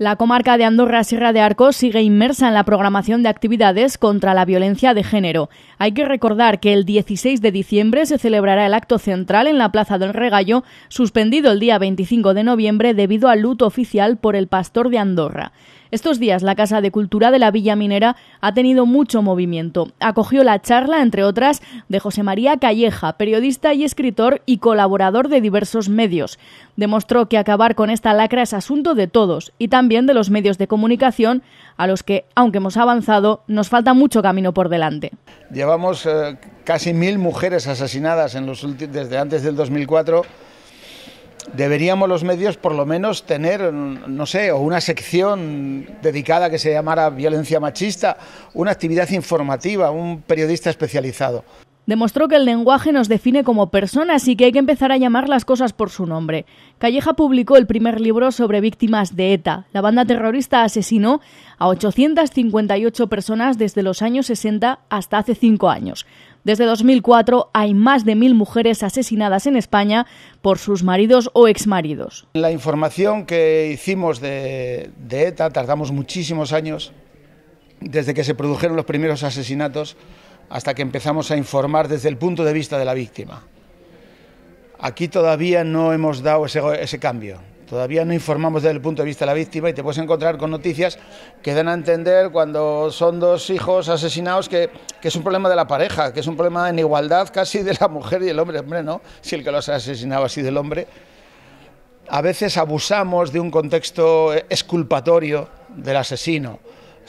La comarca de Andorra Sierra de Arcos sigue inmersa en la programación de actividades contra la violencia de género. Hay que recordar que el 16 de diciembre se celebrará el acto central en la Plaza del Regallo, suspendido el día 25 de noviembre debido al luto oficial por el pastor de Andorra. Estos días la Casa de Cultura de la Villa Minera ha tenido mucho movimiento. Acogió la charla, entre otras, de José María Calleja, periodista y escritor y colaborador de diversos medios. Demostró que acabar con esta lacra es asunto de todos y también también de los medios de comunicación, a los que, aunque hemos avanzado, nos falta mucho camino por delante. Llevamos eh, casi mil mujeres asesinadas en desde antes del 2004 deberíamos los medios por lo menos tener, no sé, o una sección dedicada que se llamara violencia machista, una actividad informativa, un periodista especializado demostró que el lenguaje nos define como personas y que hay que empezar a llamar las cosas por su nombre. Calleja publicó el primer libro sobre víctimas de ETA. La banda terrorista asesinó a 858 personas desde los años 60 hasta hace cinco años. Desde 2004 hay más de mil mujeres asesinadas en España por sus maridos o exmaridos. La información que hicimos de, de ETA tardamos muchísimos años desde que se produjeron los primeros asesinatos hasta que empezamos a informar desde el punto de vista de la víctima. Aquí todavía no hemos dado ese, cambio, todavía no informamos desde el punto de vista de la víctima y te puedes encontrar con noticias que dan a entender cuando son dos hijos asesinados que, que, es un problema de la pareja, que es un problema en igualdad casi de la mujer y el hombre. Hombre, no, si el que los ha asesinado ha sido el hombre. A veces abusamos de un contexto eh, exculpatorio del asesino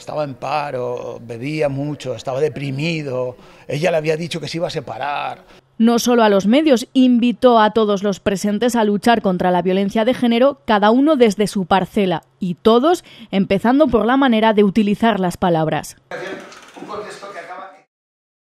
estaba en paro, bebía mucho, estaba deprimido, ella le había dicho que se iba a separar. No solo a los medios, invitó a todos los presentes a luchar contra la violencia de género, cada uno desde su parcela, y todos empezando por la manera de utilizar las palabras.